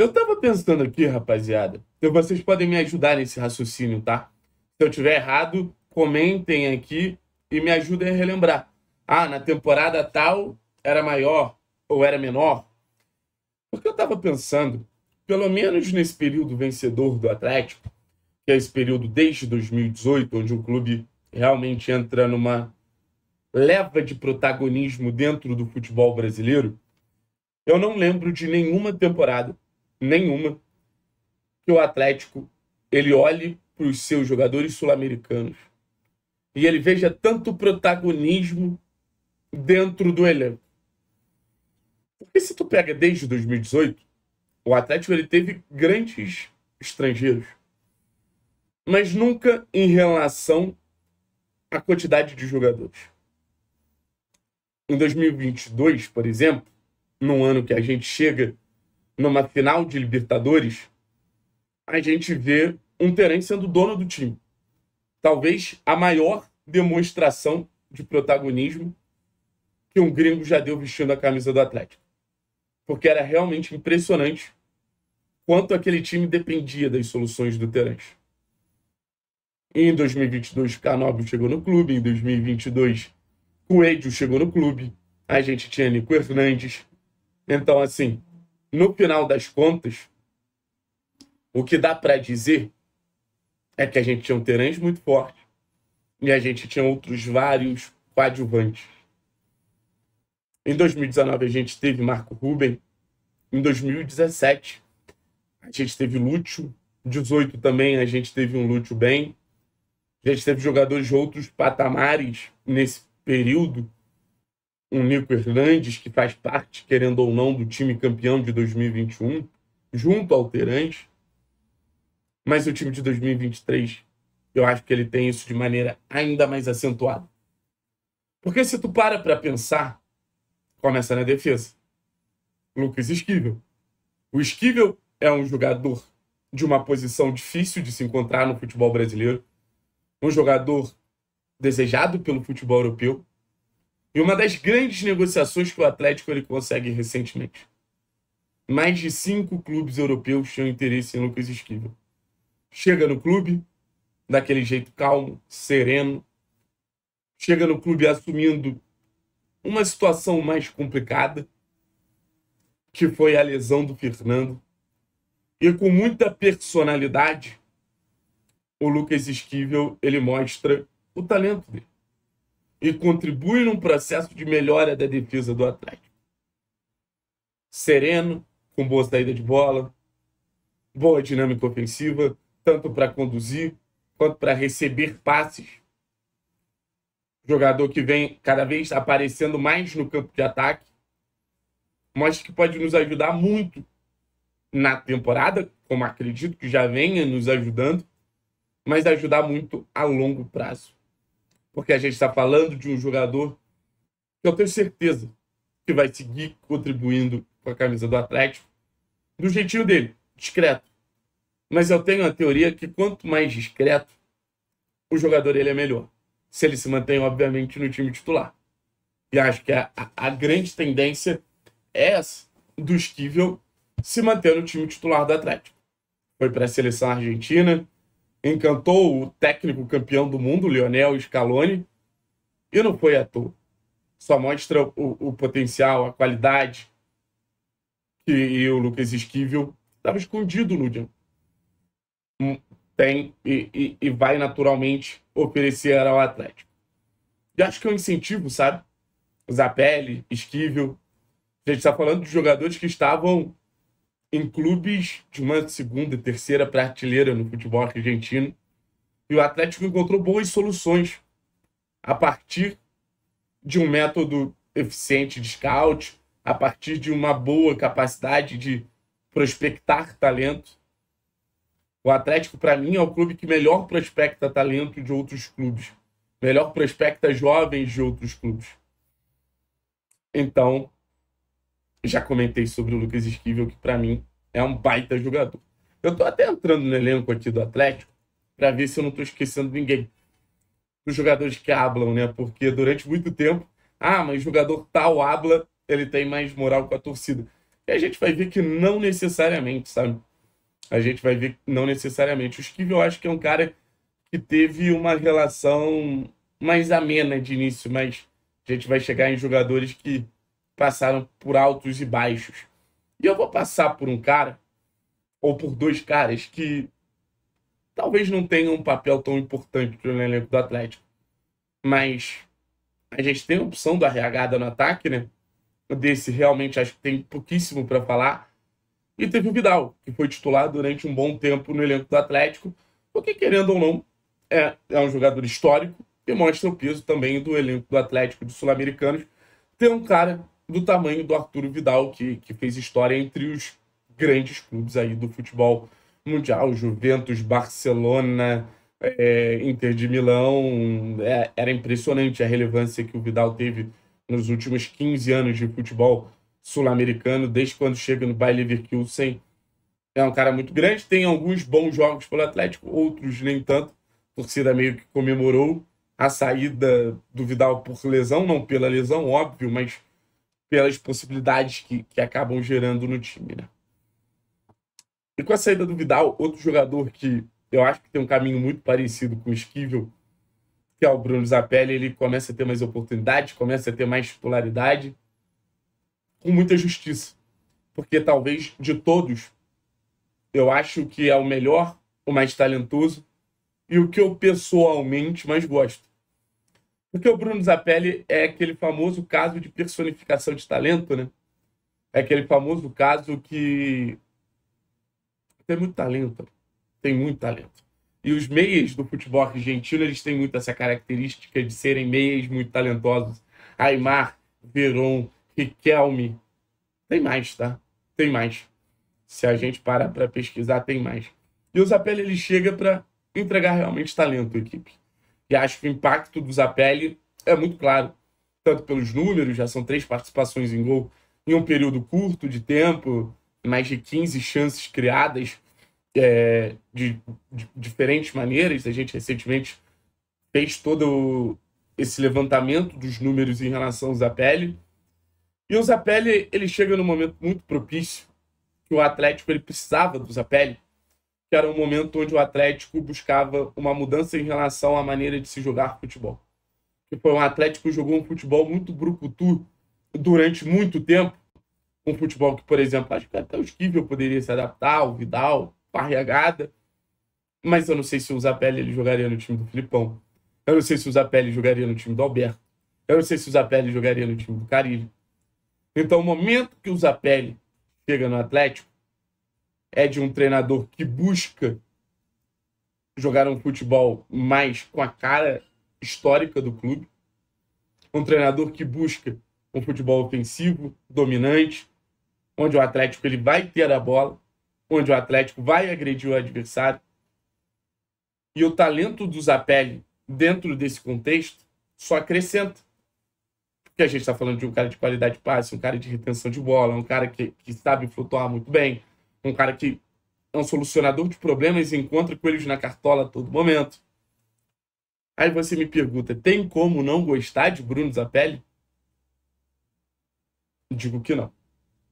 Eu tava pensando aqui, rapaziada. Eu, vocês podem me ajudar nesse raciocínio, tá? Se eu tiver errado, comentem aqui e me ajudem a relembrar. Ah, na temporada tal era maior ou era menor? Porque eu tava pensando, pelo menos nesse período vencedor do Atlético, que é esse período desde 2018, onde o clube realmente entra numa leva de protagonismo dentro do futebol brasileiro, eu não lembro de nenhuma temporada nenhuma que o Atlético ele olhe para os seus jogadores sul-americanos e ele veja tanto protagonismo dentro do elenco. Porque se tu pega desde 2018, o Atlético ele teve grandes estrangeiros, mas nunca em relação à quantidade de jogadores. Em 2022, por exemplo, num ano que a gente chega numa final de Libertadores, a gente vê um Terence sendo dono do time. Talvez a maior demonstração de protagonismo que um gringo já deu vestindo a camisa do Atlético. Porque era realmente impressionante quanto aquele time dependia das soluções do Terence. Em 2022, Canobio chegou no clube. Em 2022, Coelho chegou no clube. A gente tinha Nico Hernandes. Então, assim, no final das contas, o que dá para dizer é que a gente tinha um Terãs muito forte e a gente tinha outros vários coadjuvantes. Em 2019 a gente teve Marco Ruben, em 2017 a gente teve Lúcio, 18 também a gente teve um Lúcio bem, a gente teve jogadores de outros patamares nesse período um Nico Hernandes, que faz parte, querendo ou não, do time campeão de 2021, junto ao Terãs. Mas o time de 2023, eu acho que ele tem isso de maneira ainda mais acentuada. Porque se tu para para pensar, começa na defesa. Lucas Esquivel. O Esquivel é um jogador de uma posição difícil de se encontrar no futebol brasileiro, um jogador desejado pelo futebol europeu, e uma das grandes negociações que o Atlético ele consegue recentemente. Mais de cinco clubes europeus tinham interesse em Lucas Esquivel. Chega no clube, daquele jeito calmo, sereno. Chega no clube assumindo uma situação mais complicada, que foi a lesão do Fernando. E com muita personalidade, o Lucas Esquivel ele mostra o talento dele e contribui num processo de melhora da defesa do ataque. Sereno, com boa saída de bola, boa dinâmica ofensiva, tanto para conduzir quanto para receber passes. Jogador que vem cada vez aparecendo mais no campo de ataque, mostra que pode nos ajudar muito na temporada, como acredito que já venha nos ajudando, mas ajudar muito a longo prazo porque a gente está falando de um jogador que eu tenho certeza que vai seguir contribuindo com a camisa do Atlético, do jeitinho dele, discreto. Mas eu tenho a teoria que quanto mais discreto, o jogador ele é melhor. Se ele se mantém, obviamente, no time titular. E acho que a, a, grande tendência é essa, do Esquivel se manter no time titular do Atlético. Foi para a seleção argentina, encantou o técnico campeão do mundo, Lionel Scaloni, e não foi à toa. Só mostra o, o potencial, a qualidade que e o Lucas Esquivel estava escondido no dia. Hum, tem e, e, e, vai naturalmente oferecer ao Atlético. E acho que é um incentivo, sabe? Zapelli, Esquivel. A gente está falando de jogadores que estavam em clubes de uma segunda e terceira prateleira no futebol argentino. E o Atlético encontrou boas soluções a partir de um método eficiente de scout, a partir de uma boa capacidade de prospectar talento. O Atlético, para mim, é o clube que melhor prospecta talento de outros clubes, melhor prospecta jovens de outros clubes. Então, já comentei sobre o Lucas Esquivel, que para mim é um baita jogador. Eu tô até entrando no elenco aqui do Atlético para ver se eu não tô esquecendo ninguém. Os jogadores que hablam, né? Porque durante muito tempo, ah, mas jogador tal habla, ele tem mais moral com a torcida. E a gente vai ver que não necessariamente, sabe? A gente vai ver que não necessariamente. O Esquivel eu acho que é um cara que teve uma relação mais amena de início, mas a gente vai chegar em jogadores que passaram por altos e baixos. E eu vou passar por um cara, ou por dois caras, que talvez não tenham um papel tão importante no elenco do Atlético. Mas a gente tem a opção do arreagada no ataque, né? Desse realmente acho que tem pouquíssimo para falar. E teve o Vidal, que foi titular durante um bom tempo no elenco do Atlético, porque querendo ou não, é, é um jogador histórico e mostra o peso também do elenco do Atlético dos Sul-Americanos ter um cara do tamanho do Arturo Vidal, que, que fez história entre os grandes clubes aí do futebol mundial, Juventus, Barcelona, é, Inter de Milão. É, era impressionante a relevância que o Vidal teve nos últimos 15 anos de futebol sul-americano, desde quando chega no Bayer Leverkusen. É um cara muito grande, tem alguns bons jogos pelo Atlético, outros nem tanto. A torcida meio que comemorou a saída do Vidal por lesão, não pela lesão, óbvio, mas pelas possibilidades que, que acabam gerando no time, né? E com a saída do Vidal, outro jogador que eu acho que tem um caminho muito parecido com o Esquivel, que é o Bruno Zapelli, ele começa a ter mais oportunidades, começa a ter mais titularidade, com muita justiça. Porque talvez de todos, eu acho que é o melhor, o mais talentoso e o que eu pessoalmente mais gosto. Porque o Bruno Zapelli é aquele famoso caso de personificação de talento, né? É aquele famoso caso que tem muito talento, tem muito talento. E os meias do futebol argentino, eles têm muito essa característica de serem meias muito talentosos. Aymar, Veron, Riquelme, tem mais, tá? Tem mais. Se a gente parar para pesquisar, tem mais. E o Zapelli, ele chega para entregar realmente talento à equipe. E acho que o impacto do Zapelli é muito claro, tanto pelos números, já são três participações em gol em um período curto de tempo, mais de 15 chances criadas é, de, de, diferentes maneiras. A gente recentemente fez todo esse levantamento dos números em relação ao Zapelli. E o Zapelli ele chega num momento muito propício que o Atlético ele precisava do Zapelli que era um momento onde o Atlético buscava uma mudança em relação à maneira de se jogar futebol. Que foi um Atlético que jogou um futebol muito brucutu durante muito tempo. Um futebol que, por exemplo, acho que até o Esquivel poderia se adaptar, o Vidal, Parregada. Mas eu não sei se o Zapelli ele jogaria no time do Filipão. Eu não sei se o Zapelli jogaria no time do Alberto. Eu não sei se o Zapelli jogaria no time do Carilho. Então, o momento que o Zapelli chega no Atlético, é de um treinador que busca jogar um futebol mais com a cara histórica do clube, um treinador que busca um futebol ofensivo, dominante, onde o Atlético ele vai ter a bola, onde o Atlético vai agredir o adversário. E o talento do Zapelli dentro desse contexto só acrescenta. Porque a gente está falando de um cara de qualidade de passe, um cara de retenção de bola, um cara que, que sabe flutuar muito bem, um cara que é um solucionador de problemas e encontra coelhos na cartola a todo momento. Aí você me pergunta, tem como não gostar de Bruno Zapelli? Digo que não.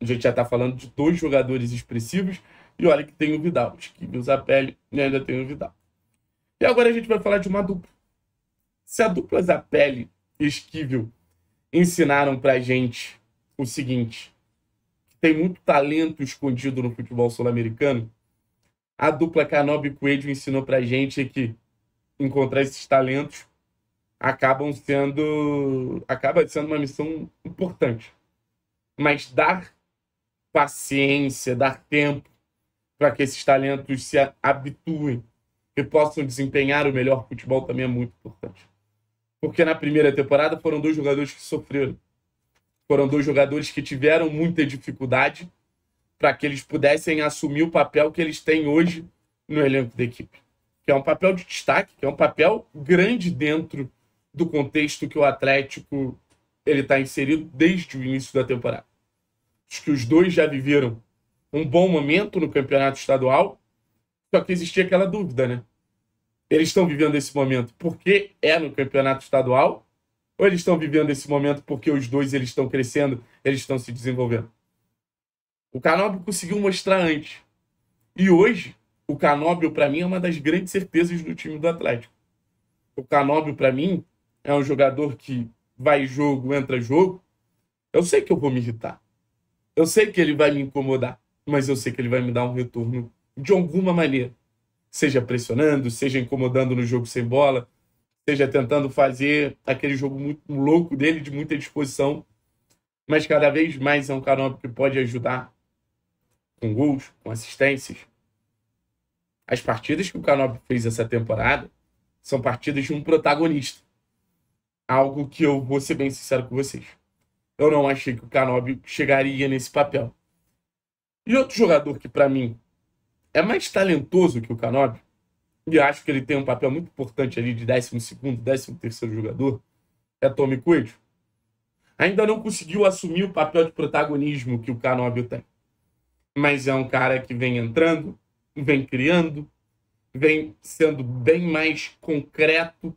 A gente já está falando de dois jogadores expressivos e olha que tem o Vidal. O Esquivel, o Zapelli e né, ainda tem o Vidal. E agora a gente vai falar de uma dupla. Se a dupla Zapelli e Esquivel ensinaram pra gente o seguinte, tem muito talento escondido no futebol sul-americano. A dupla Canobi Coelho ensinou pra gente que encontrar esses talentos acabam sendo acaba sendo uma missão importante. Mas dar paciência, dar tempo para que esses talentos se habituem e possam desempenhar o melhor futebol também é muito importante. Porque na primeira temporada foram dois jogadores que sofreram. Foram dois jogadores que tiveram muita dificuldade para que eles pudessem assumir o papel que eles têm hoje no elenco da equipe, que é um papel de destaque, que é um papel grande dentro do contexto que o Atlético ele está inserido desde o início da temporada. Acho que os dois já viveram um bom momento no campeonato estadual, só que existia aquela dúvida, né? Eles estão vivendo esse momento porque é no campeonato estadual ou eles estão vivendo esse momento porque os dois eles estão crescendo, eles estão se desenvolvendo? O Canóbio conseguiu mostrar antes. E hoje, o Canóbio, para mim, é uma das grandes certezas do time do Atlético. O Canóbio, para mim, é um jogador que vai jogo, entra jogo. Eu sei que eu vou me irritar. Eu sei que ele vai me incomodar. Mas eu sei que ele vai me dar um retorno de alguma maneira. Seja pressionando, seja incomodando no jogo sem bola, seja tentando fazer aquele jogo muito louco dele, de muita disposição, mas cada vez mais é um Caramba que pode ajudar com gols, com assistências. As partidas que o Canop fez essa temporada são partidas de um protagonista. Algo que eu vou ser bem sincero com vocês. Eu não achei que o Canop chegaria nesse papel. E outro jogador que para mim é mais talentoso que o Canop e acho que ele tem um papel muito importante ali de 12, 13 jogador, é Tommy Cuejo, ainda não conseguiu assumir o papel de protagonismo que o Canobio tem. Mas é um cara que vem entrando, vem criando, vem sendo bem mais concreto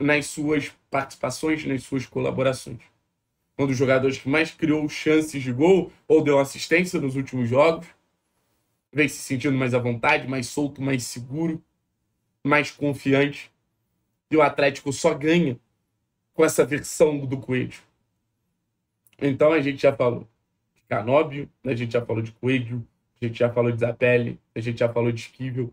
nas suas participações, nas suas colaborações um dos jogadores que mais criou chances de gol ou deu assistência nos últimos jogos. Vem se sentindo mais à vontade, mais solto, mais seguro mais confiante. E o Atlético só ganha com essa versão do Coelho. Então a gente já falou de Canóbio, a gente já falou de Coelho, a gente já falou de Zapelli, a gente já falou de Esquivel.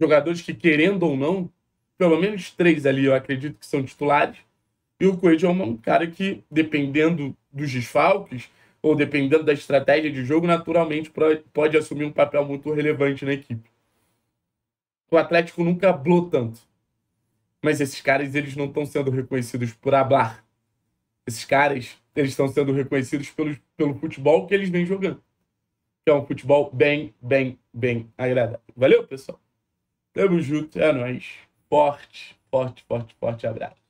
Jogadores que, querendo ou não, pelo menos três ali eu acredito que são titulares. E o Coelho é um cara que, dependendo dos desfalques, ou dependendo da estratégia de jogo, naturalmente pode assumir um papel muito relevante na equipe o Atlético nunca blou tanto. Mas esses caras, eles não estão sendo reconhecidos por hablar. Esses caras, eles estão sendo reconhecidos pelo, pelo futebol que eles vêm jogando. Que é um futebol bem, bem, bem agradável. Valeu, pessoal? Tamo junto, é nóis. Forte, forte, forte, forte abraço.